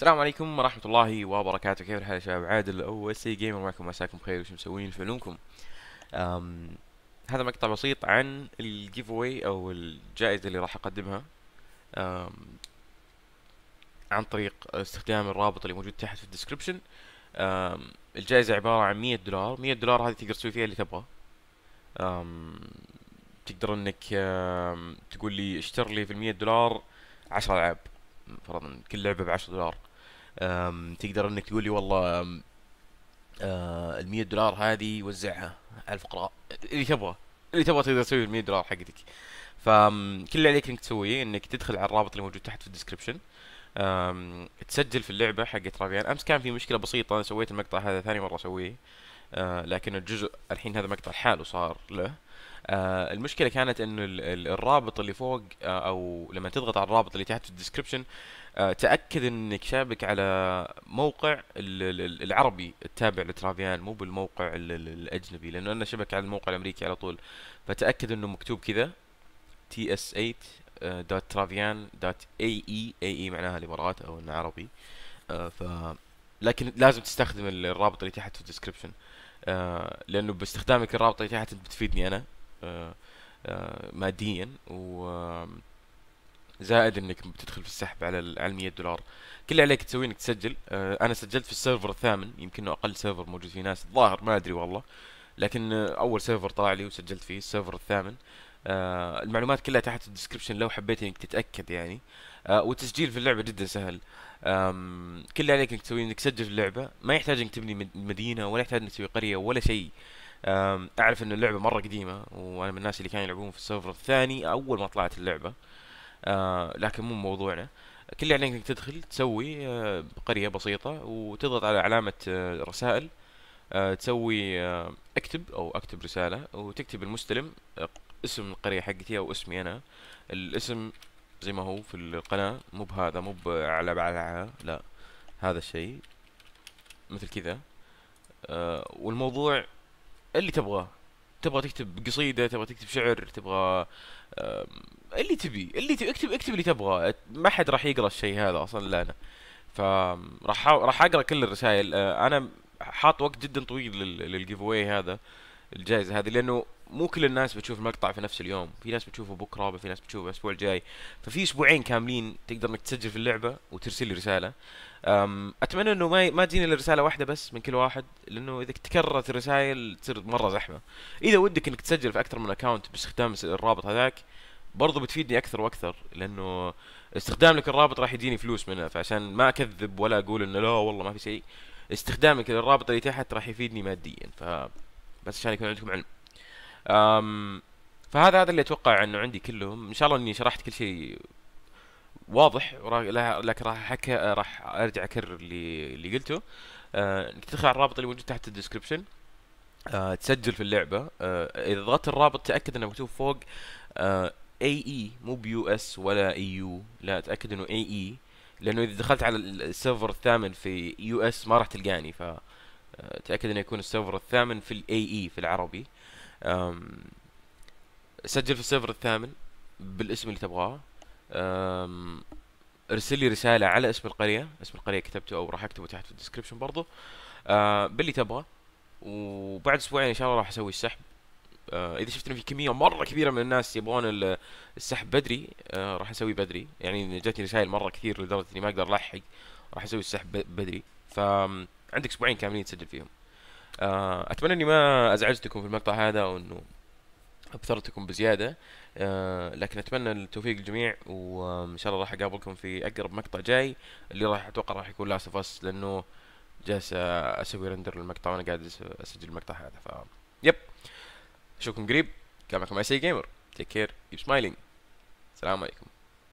السلام عليكم ورحمة الله وبركاته كيف الحال يا شباب عادل او اس اي جيمر معكم مساكم بخير وش مسوين في علومكم هذا مقطع بسيط عن الجيف اواي او الجائزة اللي راح اقدمها عن طريق استخدام الرابط اللي موجود تحت في الديسكربشن الجائزة عبارة عن مية دولار مية دولار هذه تقدر تسوي فيها اللي تبغاه تقدر انك تقول لي اشتر لي في المية دولار 10 العاب فرضا كل لعبه ب 10 دولار تقدر انك تقول لي والله آه، ال 100 دولار هذه وزعها على الفقراء اللي تبغى اللي تبغى تقدر تسوي ال 100 دولار حقتك فكل اللي عليك انك تسويه انك تدخل على الرابط اللي موجود تحت في الديسكربشن تسجل في اللعبه حقت رابيان امس كان في مشكله بسيطه انا سويت المقطع هذا ثاني مره اسويه آه، لكن الجزء الحين هذا مقطع حاله صار له آه، المشكلة كانت انه الرابط اللي فوق آه، او لما تضغط على الرابط اللي تحت في الديسكربشن تأكد انك شابك على موقع العربي التابع لترافيان مو بالموقع الاجنبي لانه انا شبك على الموقع الامريكي على طول فتأكد انه مكتوب كذا ts8.travian.ae ae معناها الامارات او انه عربي ف لكن لازم تستخدم الرابط اللي تحت في الديسكربشن آه آه، لانه باستخدامك الرابطه اللي تحت بتفيدني انا آه، آه، ماديا و زائد انك بتدخل في السحب على ال 100 دولار كل اللي عليك تسويه انك تسجل انا سجلت في السيرفر الثامن يمكن اقل سيرفر موجود فيه ناس الظاهر ما ادري والله لكن اول سيرفر طلع لي وسجلت فيه السيرفر الثامن آه المعلومات كلها تحت الديسكربشن لو حبيت انك تتاكد يعني آه والتسجيل في اللعبه جدا سهل كل اللي عليك انك تسويه انك تسجل في اللعبه ما يحتاج انك تبني مدينه ولا يحتاج انك تسوي قريه ولا شيء اعرف ان اللعبه مره قديمه وانا من الناس اللي كانوا يلعبون في السيرفر الثاني اول ما طلعت اللعبه آه لكن مو موضوعنا كل اللي عليك انك تدخل تسوي آه قريه بسيطه وتضغط على علامه آه رسائل آه، تسوي آه، اكتب او اكتب رساله وتكتب المستلم آه، اسم القرية حقتي او اسمي انا الاسم زي ما هو في القناة مو بهذا مو بعلى على لا هذا الشيء مثل كذا آه، والموضوع اللي تبغاه تبغى تكتب قصيدة تبغى تكتب شعر تبغى اللي تبي اللي تبي اكتب اكتب اللي تبغاه ما حد راح يقرا الشيء هذا اصلا لا انا فراح راح اقرا كل الرسائل آه، انا حاط وقت جدا طويل للجيف اوي هذا الجائزة هذه لانه مو كل الناس بتشوف المقطع في نفس اليوم في ناس بتشوفه بكره في ناس بتشوفه الاسبوع الجاي ففي اسبوعين كاملين تقدر انك تسجل في اللعبه وترسل لي رساله اتمنى انه ما ما تجيني الرساله واحده بس من كل واحد لانه اذا تكررت الرسائل تصير مره زحمه اذا ودك انك تسجل في اكثر من اكونت باستخدام الرابط هذاك برضو بتفيدني اكثر واكثر لانه استخدام لك الرابط راح يديني فلوس منه فعشان ما اكذب ولا اقول انه لا والله ما في شيء استخدامك للرابط اللي تحت راح يفيدني ماديا ف بس عشان يكون عندكم علم فهذا هذا اللي اتوقع انه عندي كلهم ان شاء الله اني شرحت كل شيء واضح لكن راح حكى راح ارجع اكرر اللي اللي قلته أه تدخل على الرابط اللي موجود تحت الديسكربشن أه تسجل في اللعبه أه اذا ضغطت الرابط تاكد انه مكتوب فوق اي أه، اي e، مو بيو اس ولا اي e يو لا تاكد انه اي اي e. لانه اذا دخلت على السيرفر الثامن في يو اس ما راح تلقاني ف أه، تاكد انه يكون السيرفر الثامن في الاي اي في العربي سجل في السيرفر الثامن بالاسم اللي تبغاه ارسل لي رسالة على اسم القرية اسم القرية كتبته او راح اكتبه تحت في الديسكربشن برضه أه، باللي تبغاه وبعد اسبوعين ان شاء الله راح اسوي السحب آه اذا شفت انه في كميه مره كبيره من الناس يبغون السحب بدري آه راح اسوي بدري يعني جاتني رسائل مره كثير لدرجه اني ما اقدر الحق راح اسوي السحب بدري فعندك اسبوعين كاملين تسجل فيهم آه، اتمنى اني ما ازعجتكم في المقطع هذا او انه ابثرتكم بزياده أه لكن اتمنى التوفيق للجميع وان شاء الله راح اقابلكم في اقرب مقطع جاي اللي راح اتوقع راح يكون لاست اوف لانه جالس اسوي رندر للمقطع وانا قاعد اسجل المقطع هذا ف يب اشوفكم قريب كان معكم اي سي جيمر تيك كير كيب سمايلينج السلام عليكم